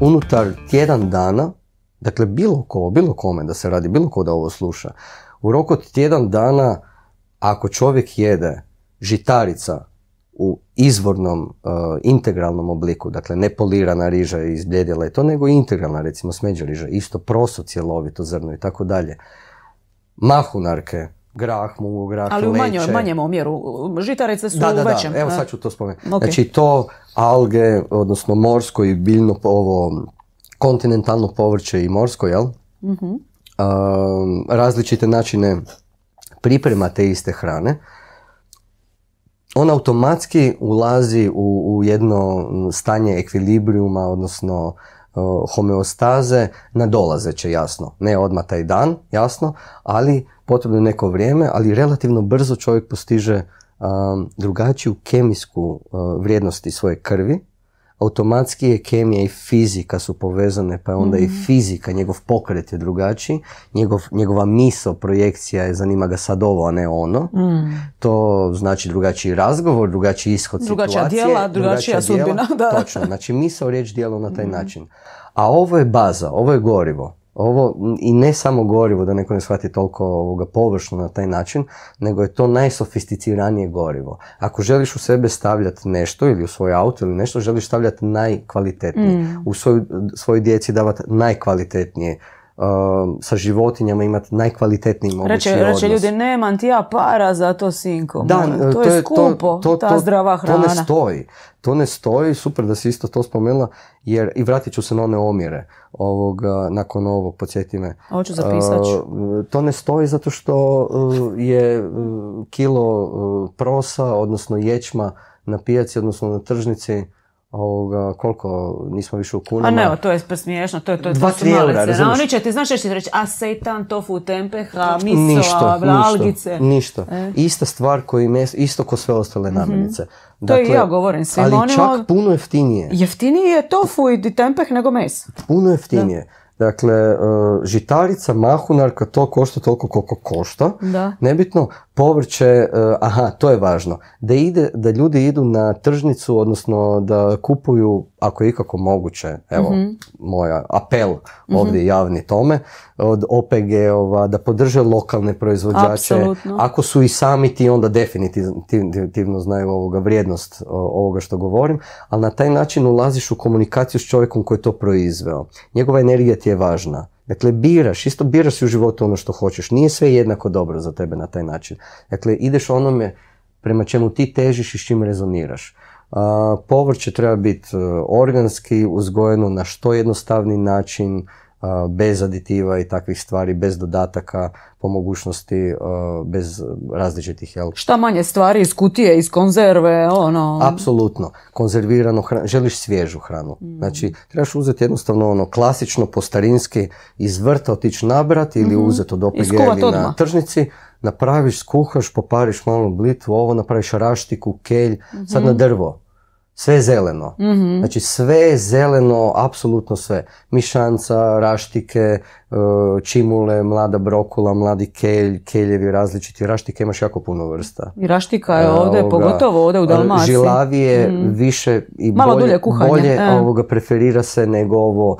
unutar tjedan dana, dakle bilo ko, bilo kome da se radi, bilo ko da ovo sluša, u roku od tjedan dana ako čovjek jede žitarica u izvornom, e, integralnom obliku, dakle ne polirana riža i izbljedjela je to, nego integralna, recimo smeđa riža, isto proso, cjelovito zrno i tako dalje. Mahunarke, grah, mogu grah, Ali u manjem omjeru. Žitarice su u većem. Da, evo sad ću to spomenuti. Znači to alge, odnosno morsko i biljno ovo kontinentalno povrće i morsko, jel? Mhm. Ehm, različite načine priprema te iste hrane. On automatski ulazi u, jedno stanje ekvilibriuma, odnosno e, homeostaze, nadolazeće, jasno. Ne odmah taj dan, jasno, ali potrebno je neko vrijeme, ali relativno brzo čovjek postiže um, drugačiju kemijsku uh, vrijednosti svoje krvi. Automatski je kemija i fizika su povezane, pa onda i mhm. fizika, njegov pokret je drugačiji, njegov, njegova miso, projekcija je, zanima ga sad ovo, a ne ono. Mm. To znači drugačiji razgovor, drugačiji ishod drugačija situacije. drugačija sudbina. Točno, znači miso, riječ, djelo na taj mhm. način. A ovo je baza, ovo je gorivo ovo, i ne samo gorivo, da neko ne shvati toliko ovoga površno na taj način, nego je to najsofisticiranije gorivo. Ako želiš u sebe stavljati nešto ili u svoj auto ili nešto, želiš stavljati najkvalitetnije. Mm. U svoj, svoj djeci davati najkvalitetnije Um, sa životinjama imati najkvalitetniji mogući odnos. Reče ljudi, nemam ti ja para za to sinko. Da, to, je skupo, ta zdrava hrana. To ne stoji. To ne stoji, super da si isto to spomenula, jer i vratit ću se na one omjere ovog, nakon ovog, podsjeti me. Hoću zapisat To ne stoji zato što je kilo prosa, odnosno ječma na pijaci, odnosno na tržnici, ovoga, koliko nismo više u kunama. A ne, to je smiješno, to je to, to su eura, ćete Oni će ti, znaš, reći, a seitan, tofu, tempeha, miso, algice. Ništa, e. Ista stvar koji mes, isto ko sve ostale mhm. namirnice. to i dakle, ja govorim svim Ali čak puno jeftinije. Jeftinije je tofu i tempeh nego mes. Puno jeftinije. Dakle, e, žitarica, mahunarka, to košta toliko koliko košta, da. nebitno, povrće, e, aha, to je važno, da, ide, da ljudi idu na tržnicu, odnosno da kupuju, ako je ikako moguće, evo, mm moj apel mhm. ovdje javni tome, od OPG-ova, da podrže lokalne proizvođače. Ako su i sami ti, onda definitivno znaju ovoga vrijednost ovoga što govorim, ali na taj način ulaziš u komunikaciju s čovjekom koji je to proizveo. Njegova energija ti je važna. Dakle, biraš, isto biraš si u životu ono što hoćeš. Nije sve jednako dobro za tebe na taj način. Dakle, ideš onome prema čemu ti težiš i s čim rezoniraš. Povrće treba biti e, organski, uzgojeno na što jednostavni način, bez aditiva i takvih stvari, bez dodataka, po mogućnosti, bez različitih. Jel? Šta manje stvari iz kutije, iz konzerve, ono... Apsolutno. Konzervirano hranu. Želiš svježu hranu. Mm. Znači, trebaš uzeti jednostavno ono klasično, postarinski, iz vrta otići nabrat ili mhm. uzeti od opg na tržnici, napraviš, skuhaš, popariš malo blitvu, ovo napraviš raštiku, kelj, sad na mhm. drvo sve je zeleno. mm Znači sve je zeleno, apsolutno sve. Mišanca, raštike, e, čimule, mlada brokula, mladi kelj, keljevi različiti. Raštike imaš jako puno vrsta. I raštika je e, ovdje, pogotovo ovdje u e, Dalmaciji. Žilavije mhm. više i Malo bolje, bolje ovoga preferira se nego ovo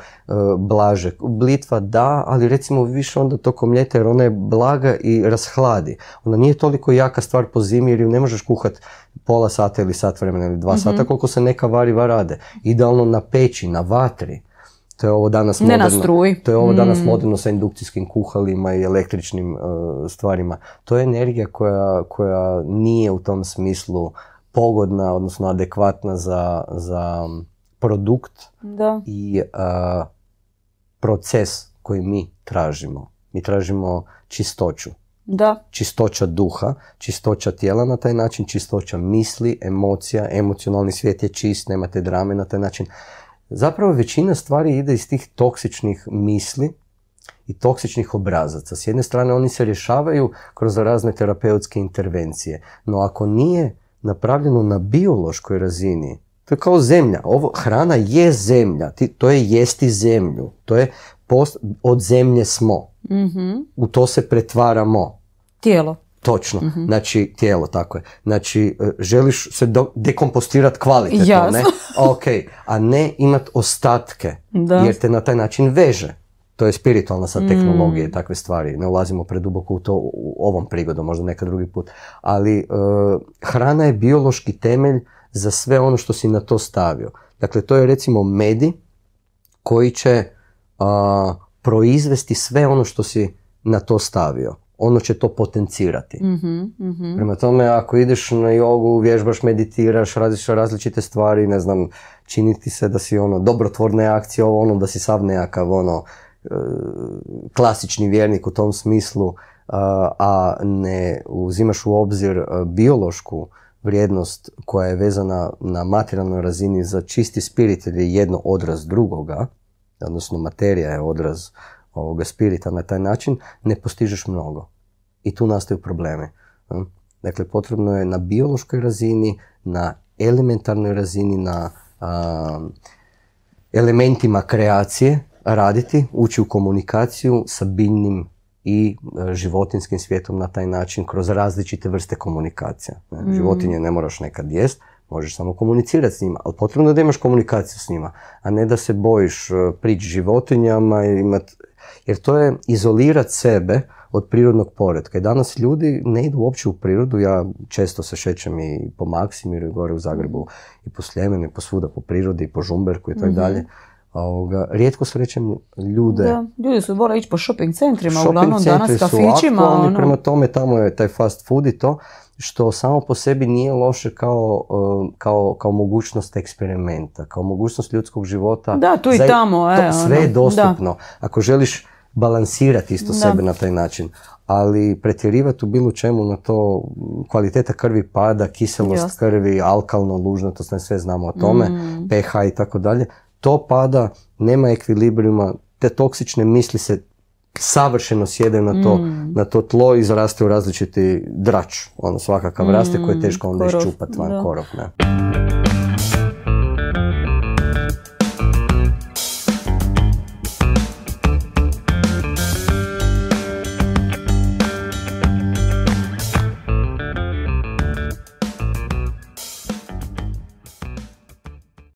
blaže. Blitva da, ali recimo više onda tokom ljeta jer ona je blaga i rashladi. Ona nije toliko jaka stvar po zimi jer ju ne možeš kuhati pola sata ili sat vremena ili dva sata mhm. koliko se neka variva rade. Idealno na peći, na vatri. To je ovo danas ne moderno. struj. To je ovo danas mm. moderno sa indukcijskim kuhalima i električnim e, stvarima. To je energija koja, koja nije u tom smislu pogodna, odnosno adekvatna za, za produkt da. i e, proces koji mi tražimo. Mi tražimo čistoću. Da. Čistoća duha, čistoća tijela na taj način, čistoća misli, emocija, emocionalni svijet je čist, nemate drame na taj način. Zapravo većina stvari ide iz tih toksičnih misli i toksičnih obrazaca. S jedne strane oni se rješavaju kroz razne terapeutske intervencije, no ako nije napravljeno na biološkoj razini, to je kao zemlja. Ovo, hrana je zemlja, Ti, to je jesti zemlju, to je post, od zemlje smo. Mhm. U to se pretvaramo. Tijelo. Točno, mm znači tijelo, tako je. Znači e, želiš se do- dekompostirati kvalitetno, ne? Ok, a ne imat ostatke, jer te na taj način veže. To je spiritualna sad mm. tehnologija i takve stvari. Ne ulazimo preduboko u to u ovom prigodom, možda neka drugi put. Ali e, hrana je biološki temelj za sve ono što si na to stavio. Dakle, to je recimo medij koji će proizvesti sve ono što si na to stavio ono će to potencirati. Mhm, mhm. Prema tome, ako ideš na jogu, vježbaš, meditiraš, radiš različite stvari, ne znam, činiti se da si ono dobrotvorne akcije, ovo ono da si sav nekakav ono e, klasični vjernik u tom smislu, e, a ne uzimaš u obzir e, biološku vrijednost koja je vezana na materijalnoj razini za čisti spirit je jedno odraz drugoga, odnosno materija je odraz ovoga spirita na taj način, ne postižeš mnogo. I tu nastaju probleme. Mm? Dakle, potrebno je na biološkoj razini, na elementarnoj razini, na elementima kreacije raditi, ući u komunikaciju sa biljnim i e, životinskim svijetom na taj način kroz različite vrste komunikacija. Mm. Životinje ne moraš nekad jest, možeš samo komunicirati s njima, ali potrebno je da imaš komunikaciju s njima, a ne da se bojiš e, prići životinjama i imati jer to je izolirat sebe od prirodnog poredka. I danas ljudi ne idu uopće u prirodu, ja često se šećem i po Maksimiru i gore u Zagrebu mhm. i po Sljemenu i po svuda, po prirodi i po Žumberku i tako mhm. dalje. Ovoga, rijetko srećem ljude. Da, ljudi su morali ići po shopping centrima, shopping uglavnom danas kafićima. Ono... Prema tome tamo je taj fast food i to, što samo po sebi nije loše kao, e, kao, kao mogućnost eksperimenta, kao mogućnost ljudskog života. Da, tu i tamo. E, to, sve je ono, dostupno. Ako želiš balansirati isto sebe na taj način. Ali pretjerivati u bilo čemu na to, kvaliteta krvi pada, kiselost krvi, alkalno, lužno, to sve znamo o tome, mm. pH i tako dalje to pada, nema ekvilibrijuma, te toksične misli se savršeno sjede na to, mm. na to tlo i zaraste u različiti drač, ono svakakav mm. raste koji je mm, teško onda korov, van korov. Ne?